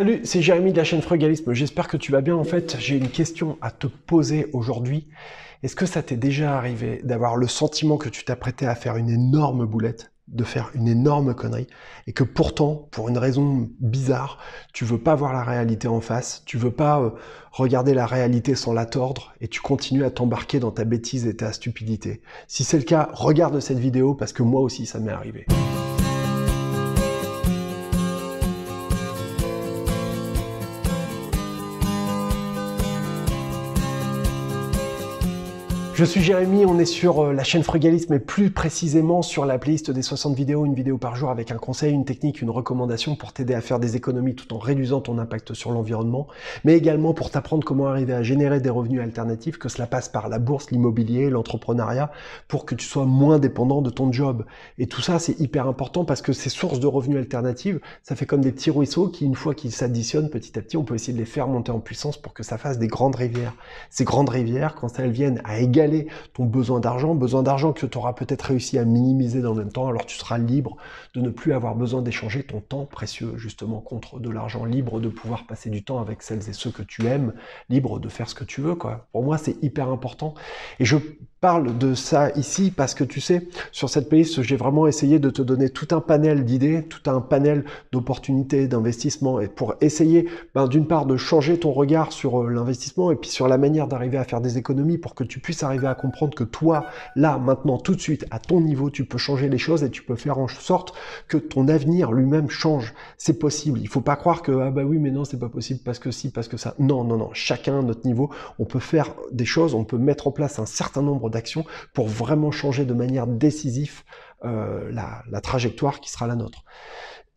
Salut, c'est Jérémy de la chaîne Frugalisme. J'espère que tu vas bien. En fait, j'ai une question à te poser aujourd'hui. Est-ce que ça t'est déjà arrivé d'avoir le sentiment que tu t'apprêtais à faire une énorme boulette, de faire une énorme connerie, et que pourtant, pour une raison bizarre, tu veux pas voir la réalité en face, tu veux pas euh, regarder la réalité sans la tordre, et tu continues à t'embarquer dans ta bêtise et ta stupidité Si c'est le cas, regarde cette vidéo parce que moi aussi ça m'est arrivé. Je suis Jérémy, on est sur euh, la chaîne Frugalisme et plus précisément sur la playlist des 60 vidéos, une vidéo par jour avec un conseil, une technique, une recommandation pour t'aider à faire des économies tout en réduisant ton impact sur l'environnement, mais également pour t'apprendre comment arriver à générer des revenus alternatifs, que cela passe par la bourse, l'immobilier, l'entrepreneuriat, pour que tu sois moins dépendant de ton job. Et tout ça, c'est hyper important parce que ces sources de revenus alternatives, ça fait comme des petits ruisseaux qui, une fois qu'ils s'additionnent petit à petit, on peut essayer de les faire monter en puissance pour que ça fasse des grandes rivières. Ces grandes rivières, quand elles viennent à égal ton besoin d'argent, besoin d'argent que tu auras peut-être réussi à minimiser dans le même temps, alors tu seras libre de ne plus avoir besoin d'échanger ton temps précieux justement contre de l'argent, libre de pouvoir passer du temps avec celles et ceux que tu aimes, libre de faire ce que tu veux. Quoi. Pour moi, c'est hyper important. Et je parle de ça ici parce que tu sais, sur cette playlist, j'ai vraiment essayé de te donner tout un panel d'idées, tout un panel d'opportunités, d'investissement et pour essayer ben, d'une part de changer ton regard sur euh, l'investissement et puis sur la manière d'arriver à faire des économies pour que tu puisses arriver à comprendre que toi, là, maintenant, tout de suite, à ton niveau, tu peux changer les choses et tu peux faire en sorte que ton avenir lui-même change. C'est possible. Il faut pas croire que ah bah oui, mais non, c'est pas possible parce que si, parce que ça. Non, non, non. Chacun à notre niveau, on peut faire des choses, on peut mettre en place un certain nombre d'action pour vraiment changer de manière décisive euh, la, la trajectoire qui sera la nôtre.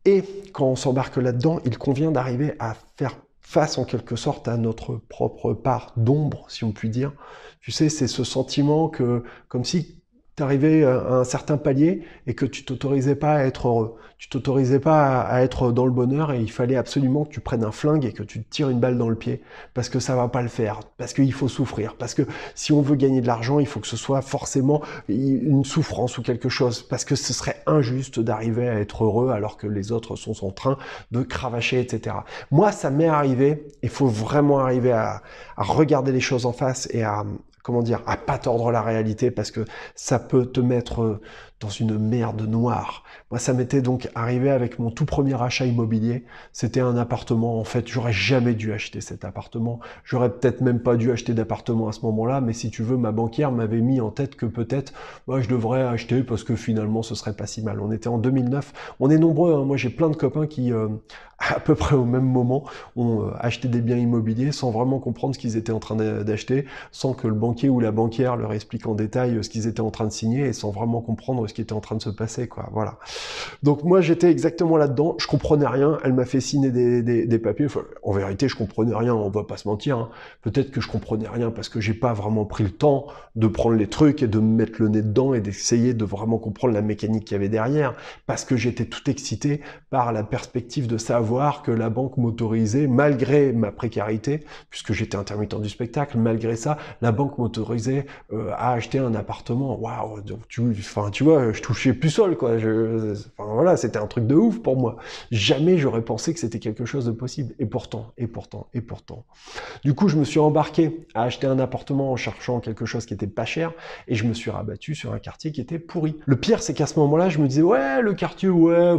Et quand on s'embarque là-dedans, il convient d'arriver à faire face en quelque sorte à notre propre part d'ombre, si on peut dire. Tu sais, c'est ce sentiment que, comme si t'arrivais euh, à un certain palier et que tu t'autorisais pas à être heureux. Tu t'autorisais pas à être dans le bonheur et il fallait absolument que tu prennes un flingue et que tu te tires une balle dans le pied parce que ça va pas le faire, parce qu'il faut souffrir, parce que si on veut gagner de l'argent, il faut que ce soit forcément une souffrance ou quelque chose, parce que ce serait injuste d'arriver à être heureux alors que les autres sont en train de cravacher, etc. Moi, ça m'est arrivé, il faut vraiment arriver à regarder les choses en face et à, comment dire, à pas tordre la réalité parce que ça peut te mettre euh, dans une merde noire. Moi, ça m'était donc arrivé avec mon tout premier achat immobilier. C'était un appartement. En fait, j'aurais jamais dû acheter cet appartement. J'aurais peut-être même pas dû acheter d'appartement à ce moment-là. Mais si tu veux, ma banquière m'avait mis en tête que peut-être, moi, je devrais acheter parce que finalement, ce serait pas si mal. On était en 2009. On est nombreux. Hein. Moi, j'ai plein de copains qui, euh, à peu près au même moment, ont euh, acheté des biens immobiliers sans vraiment comprendre ce qu'ils étaient en train d'acheter, sans que le banquier ou la banquière leur explique en détail euh, ce qu'ils étaient en train de signer et sans vraiment comprendre ce qui était en train de se passer, quoi. Voilà. Donc moi, j'étais exactement là-dedans. Je comprenais rien. Elle m'a fait signer des, des, papiers. en vérité, je comprenais rien. On va pas se mentir. Hein. Peut-être que je comprenais rien parce que j'ai pas vraiment pris le temps de prendre les trucs et de me mettre le nez dedans et d'essayer de vraiment comprendre la mécanique qui y avait derrière. Parce que j'étais tout excité par la perspective de savoir que la banque m'autorisait, malgré ma précarité, puisque j'étais intermittent du spectacle, malgré ça, la banque m'autorisait euh, à acheter un appartement. Waouh, donc tu, enfin, tu vois, euh, je touchais plus sol, quoi. Je, enfin, voilà, c'était un truc de ouf pour moi. Jamais j'aurais pensé que c'était quelque chose de possible. Et pourtant, et pourtant, et pourtant. Du coup, je me suis embarqué à acheter un appartement en cherchant quelque chose qui était pas cher, et je me suis rabattu sur un quartier qui était pourri. Le pire, c'est qu'à ce moment-là, je me disais, ouais, le quartier, ouais.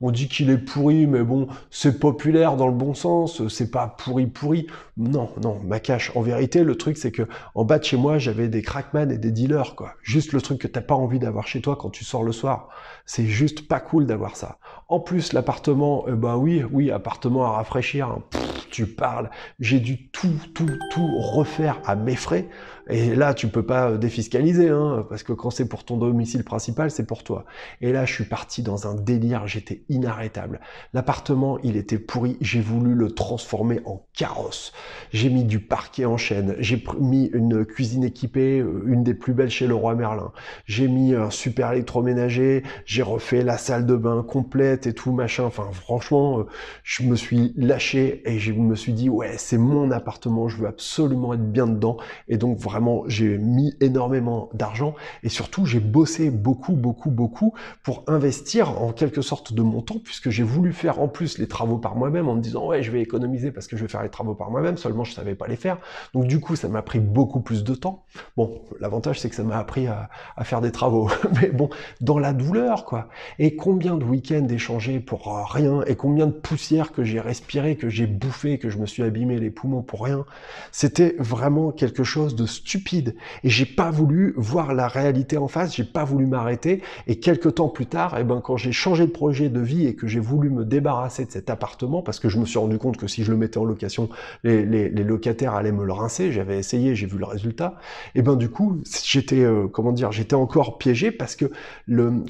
On dit qu'il est pourri, mais bon, c'est populaire dans le bon sens, c'est pas pourri pourri. Non, non, ma cache. En vérité, le truc, c'est que en bas de chez moi, j'avais des crackman et des dealers, quoi. Juste le truc que t'as pas envie d'avoir chez toi quand tu sors le soir. C'est juste pas cool d'avoir ça. En plus, l'appartement, euh, bah oui, oui, appartement à rafraîchir. Hein. tu parles. J'ai dû tout, tout, tout refaire à mes frais. Et là, tu peux pas euh, défiscaliser, hein, parce que quand c'est pour ton domicile principal, c'est pour toi. Et là, je suis parti dans un délire. J'étais inarrêtable. L'appartement, il était pourri, j'ai voulu le transformer en carrosse. J'ai mis du parquet en chaîne, j'ai mis une cuisine équipée, euh, une des plus belles chez le roi Merlin. J'ai mis un super électroménager, j'ai refait la salle de bain complète et tout machin. Enfin, franchement, euh, je me suis lâché et je me suis dit ouais, c'est mon appartement, je veux absolument être bien dedans. Et donc vraiment, j'ai mis énormément d'argent et surtout j'ai bossé beaucoup, beaucoup, beaucoup pour investir en quelque sorte de mon temps, puisque j'ai voulu faire en plus les travaux par moi-même en me disant ouais je vais économiser parce que je vais faire les travaux par moi-même, seulement je savais pas les faire. Donc du coup ça m'a pris beaucoup plus de temps. Bon, l'avantage c'est que ça m'a appris à, faire des travaux, mais bon, dans la douleur quoi. Et combien de week-ends échangés pour euh, rien, et combien de poussière que j'ai respiré, que j'ai bouffé, que je me suis abîmé les poumons pour rien. C'était vraiment quelque chose de stupide. Et j'ai pas voulu voir la réalité en face, j'ai pas voulu m'arrêter. Et quelques temps plus tard, et eh ben, quand j'ai changé de projet de et que j'ai voulu me débarrasser de cet appartement parce que je me suis rendu compte que si je le mettais en location, les, locataires allaient me le rincer. J'avais essayé, j'ai vu le résultat. Et ben du coup, j'étais euh, comment dire, j'étais encore piégé parce que le,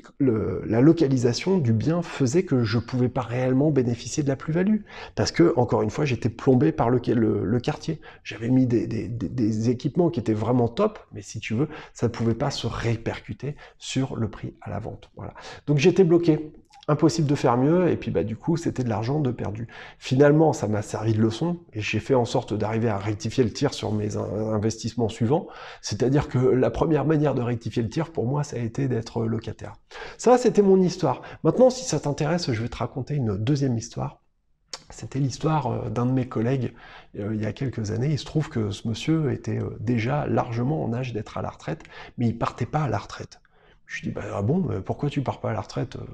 la localisation du bien faisait que je pouvais pas réellement bénéficier de la plus-value parce que encore une fois, j'étais plombé par le, le quartier. J'avais mis des, équipements qui étaient vraiment top, mais si tu veux, ça ne pouvait pas se répercuter sur le prix à la vente. Voilà. Donc j'étais bloqué impossible de faire mieux, et puis bah, du coup, c'était de l'argent de perdu. Finalement, ça m'a servi de leçon, et j'ai fait en sorte d'arriver à rectifier le tir sur mes investissements suivants, c'est-à-dire que la première manière de rectifier le tir, pour moi, ça a été d'être locataire. Ça, c'était mon histoire. Maintenant, si ça t'intéresse, je vais te raconter une deuxième histoire. C'était l'histoire euh, d'un de mes collègues euh, il y a quelques années. Il se trouve que ce monsieur était euh, déjà largement en âge d'être à la retraite, mais il partait pas à la retraite. Je dis, bah, ah bon, mais pourquoi tu pars pas à la retraite euh,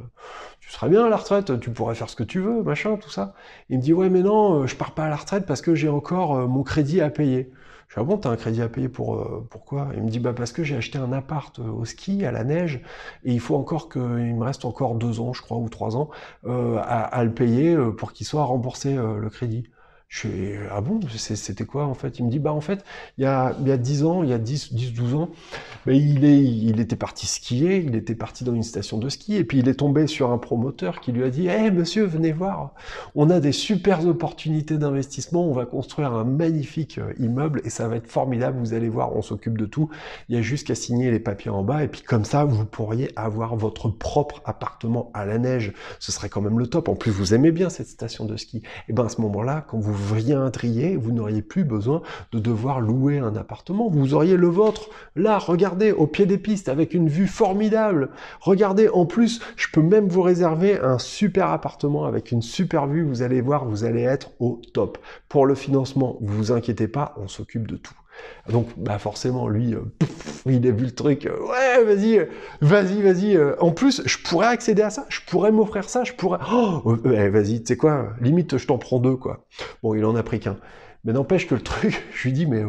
Tu serais bien à la retraite, tu pourrais faire ce que tu veux, machin, tout ça. Il me dit, ouais, mais non, euh, je pars pas à la retraite parce que j'ai encore euh, mon crédit à payer. Je dis, ah bon, t'as un crédit à payer pour pourquoi Il me dit, bah, parce que j'ai acheté un appart au ski, à la neige, et il faut encore qu'il me reste encore deux ans, je crois, ou trois ans, à, le payer pour qu'il soit remboursé le crédit. Je suis, ah bon, c'était quoi en fait Il me dit, bah en fait, il y a, il y a 10 ans, il y a 10, 10 12 ans, mais il, est, il était parti skier, il était parti dans une station de ski, et puis il est tombé sur un promoteur qui lui a dit, Eh hey, monsieur, venez voir, on a des super opportunités d'investissement, on va construire un magnifique euh, immeuble, et ça va être formidable, vous allez voir, on s'occupe de tout, il y a juste qu'à signer les papiers en bas, et puis comme ça, vous pourriez avoir votre propre appartement à la neige, ce serait quand même le top, en plus vous aimez bien cette station de ski. Et ben à ce moment-là, quand vous rien trier, vous n'auriez plus besoin de devoir louer un appartement, vous auriez le vôtre, là, regardez, au pied des pistes, avec une vue formidable. Regardez, en plus, je peux même vous réserver un super appartement avec une super vue, vous allez voir, vous allez être au top. Pour le financement, vous vous inquiétez pas, on s'occupe de tout. Donc, bah forcément, lui, euh, il a vu le truc, euh, ouais, vas-y, euh, vas-y, vas-y. en plus, je pourrais accéder à ça, je pourrais m'offrir ça, je pourrais. Oh, eh, vas-y, tu sais quoi, limite, je t'en prends deux, quoi. Bon, il en a pris qu'un. Mais n'empêche que le truc, je lui dis, mais.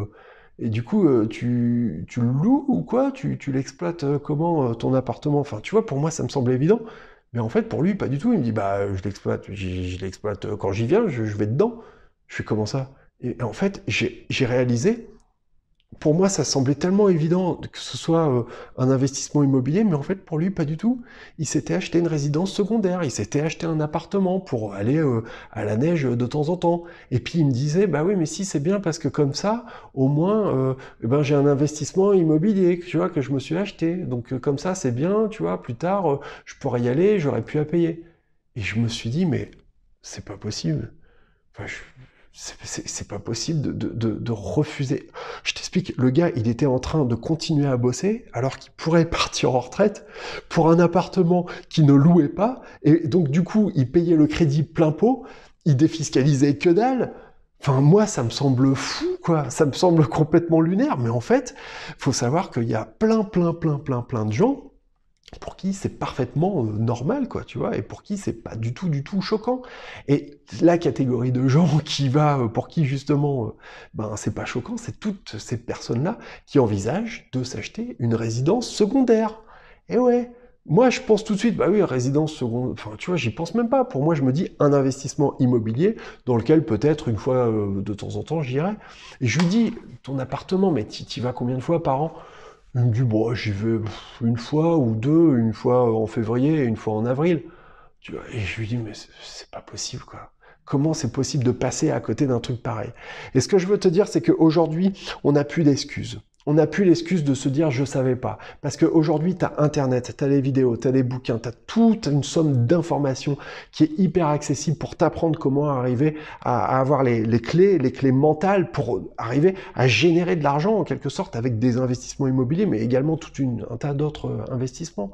et du coup, tu, tu le loues ou quoi Tu, tu l'exploites comment ton appartement Enfin, tu vois, pour moi, ça me semble évident. Mais en fait, pour lui, pas du tout. Il me dit, bah, je l'exploite, je, l'exploite quand j'y viens, je, vais dedans. Je fais comment ça et en fait, j'ai réalisé pour moi, ça semblait tellement évident que ce soit euh, un investissement immobilier, mais en fait, pour lui, pas du tout. Il s'était acheté une résidence secondaire, il s'était acheté un appartement pour aller euh, à la neige euh, de temps en temps. Et puis, il me disait, bah oui, mais si, c'est bien parce que comme ça, au moins, eh ben, j'ai un investissement immobilier, tu vois, que je me suis acheté. Donc, comme ça, c'est bien, tu vois, plus tard, je pourrais y aller, j'aurais pu à payer. Et je me suis dit, mais c'est pas possible. Enfin, je, c'est pas possible de, refuser. Je t'explique, le gars, il était en train de continuer à bosser alors qu'il pourrait partir en retraite pour un appartement qui ne louait pas. Et donc, du coup, il payait le crédit plein pot, il défiscalisait que dalle. Enfin, moi, ça me semble fou, quoi. Ça me semble complètement lunaire. Mais en fait, faut savoir qu'il y a plein, plein, plein, plein, plein de gens pour qui c'est parfaitement euh, normal, quoi, tu vois, et pour qui c'est pas du tout, du tout choquant. Et la catégorie de gens qui va, euh, pour qui justement, euh, ben c'est pas choquant, c'est toutes ces personnes-là qui envisagent de s'acheter une résidence secondaire. Et ouais, moi, je pense tout de suite, bah oui, résidence secondaire Enfin, tu vois, j'y pense même pas. Pour moi, je me dis un investissement immobilier dans lequel peut-être une fois de temps en temps j'irai. Et je lui dis, ton appartement, mais tu y vas combien de fois par an il me dit, bon, j'y vais une fois ou deux, une fois en février et une fois en avril. Et je lui dis, mais c'est pas possible, quoi. Comment c'est possible de passer à côté d'un truc pareil Et ce que je veux te dire, c'est qu'aujourd'hui, on n'a plus d'excuses on n'a plus l'excuse de se dire je savais pas. Parce qu'aujourd'hui, tu as Internet, tu as les vidéos, tu as les bouquins, tu as toute une somme d'informations qui est hyper accessible pour t'apprendre comment arriver à, avoir les, clés, les clés mentales pour arriver à générer de l'argent en quelque sorte avec des investissements immobiliers, mais également tout une, un tas d'autres euh, investissements.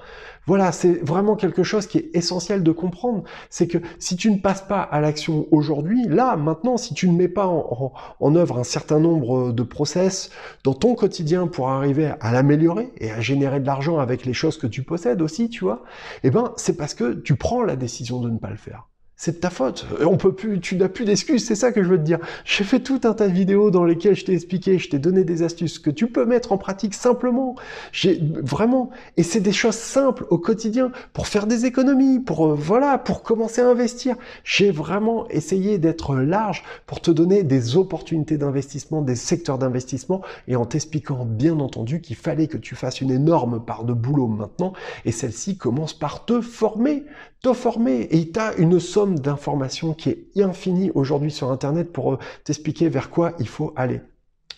Voilà, c'est vraiment quelque chose qui est essentiel de comprendre. C'est que si tu ne passes pas à l'action aujourd'hui, là, maintenant, si tu ne mets pas en, en œuvre un certain nombre euh, de process dans ton quotidien, pour arriver à l'améliorer et à générer de l'argent avec les choses que tu possèdes aussi, tu vois, eh ben, c'est parce que tu prends la décision de ne pas le faire c'est de ta faute. On peut plus, tu n'as plus d'excuses, c'est ça que je veux te dire. J'ai fait tout un tas de vidéos dans lesquelles je t'ai expliqué, je t'ai donné des astuces que tu peux mettre en pratique simplement. J'ai vraiment, et c'est des choses simples au quotidien pour faire des économies, pour euh, voilà, pour commencer à investir. J'ai vraiment essayé d'être large pour te donner des opportunités d'investissement, des secteurs d'investissement, et en t'expliquant bien entendu qu'il fallait que tu fasses une énorme part de boulot maintenant, et celle-ci commence par te former, te former, et t'as une somme d'informations qui est infinie aujourd'hui sur Internet pour euh, t'expliquer vers quoi il faut aller.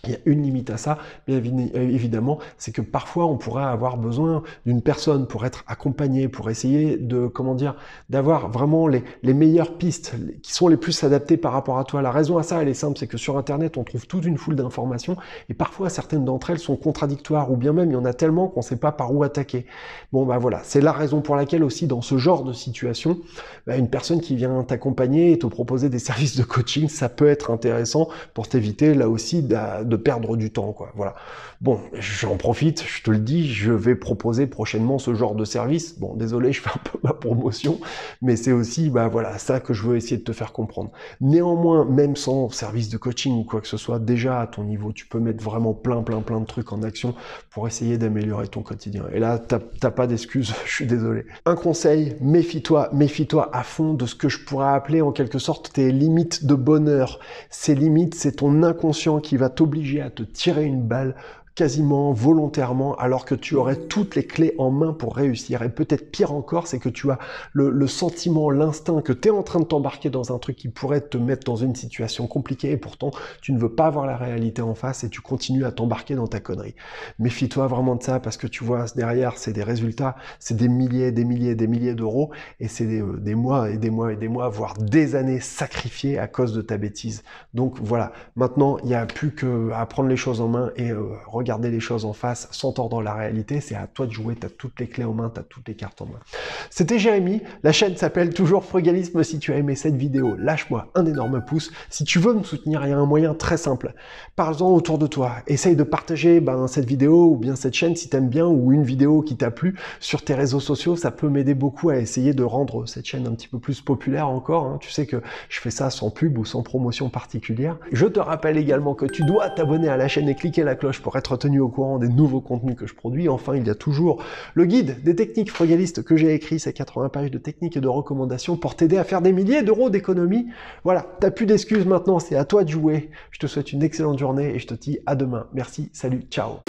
Il y a une limite à ça, bien euh, évidemment, c'est que parfois on pourrait avoir besoin d'une personne pour être accompagné, pour essayer de, comment dire, d'avoir vraiment les, meilleures pistes qui sont les plus adaptées par rapport à toi. La raison à ça, elle est simple, c'est que sur Internet, on trouve toute une foule d'informations et parfois certaines d'entre elles sont contradictoires ou bien même il y en a tellement qu'on ne sait pas par où attaquer. Bon, bah voilà, c'est la raison pour laquelle aussi dans ce genre de situation, bah, une personne qui vient t'accompagner et te proposer des services de coaching, ça peut être intéressant pour t'éviter là aussi de perdre du temps, quoi. Voilà. Bon, j'en profite, je te le dis, je vais proposer prochainement ce genre de service. Bon, désolé, je fais un peu ma promotion, mais c'est aussi, bah voilà, ça que je veux essayer de te faire comprendre. Néanmoins, même sans service de coaching ou quoi que ce soit, déjà à ton niveau, tu peux mettre vraiment plein, plein, plein de trucs en action pour essayer d'améliorer ton quotidien. Et là, t'as pas d'excuses, je suis désolé. Un conseil, méfie-toi, méfie-toi à fond de ce que je pourrais appeler en quelque sorte tes limites de bonheur. Ces limites, c'est ton inconscient qui va t'obliger à te tirer une balle quasiment volontairement alors que tu aurais toutes les clés en main pour réussir. Et peut-être pire encore, c'est que tu as le, sentiment, l'instinct que tu es en train de t'embarquer dans un truc qui pourrait te mettre dans une situation compliquée et pourtant tu ne veux pas voir la réalité en face et tu continues à t'embarquer dans ta connerie. Méfie-toi vraiment de ça parce que tu vois, derrière, c'est des résultats, c'est des milliers, des milliers, des milliers d'euros et c'est des, euh, mois et des mois et des mois, voire des années sacrifiées à cause de ta bêtise. Donc voilà, maintenant, il n'y a plus qu'à prendre les choses en main et euh, garder les choses en face sans tordre la réalité. C'est à toi de jouer, tu as toutes les clés en main, tu as toutes les cartes en main. C'était Jérémy, la chaîne s'appelle toujours Frugalisme. Si tu as aimé cette vidéo, lâche-moi un énorme pouce. Si tu veux me soutenir, il y a un moyen très simple. Parle-en autour de toi. Essaye de partager ben, cette vidéo ou bien cette chaîne si t'aimes bien ou une vidéo qui t'a plu sur tes réseaux sociaux. Ça peut m'aider beaucoup à essayer de rendre cette chaîne un petit peu plus populaire encore. Hein. Tu sais que je fais ça sans pub ou sans promotion particulière. Je te rappelle également que tu dois t'abonner à la chaîne et cliquer la cloche pour être tenu au courant des nouveaux contenus que je produis. Enfin, il y a toujours le guide des techniques frugalistes que j'ai écrit, ces 80 pages de techniques et de recommandations pour t'aider à faire des milliers d'euros d'économies. Voilà, t'as plus d'excuses maintenant, c'est à toi de jouer. Je te souhaite une excellente journée et je te dis à demain. Merci, salut, ciao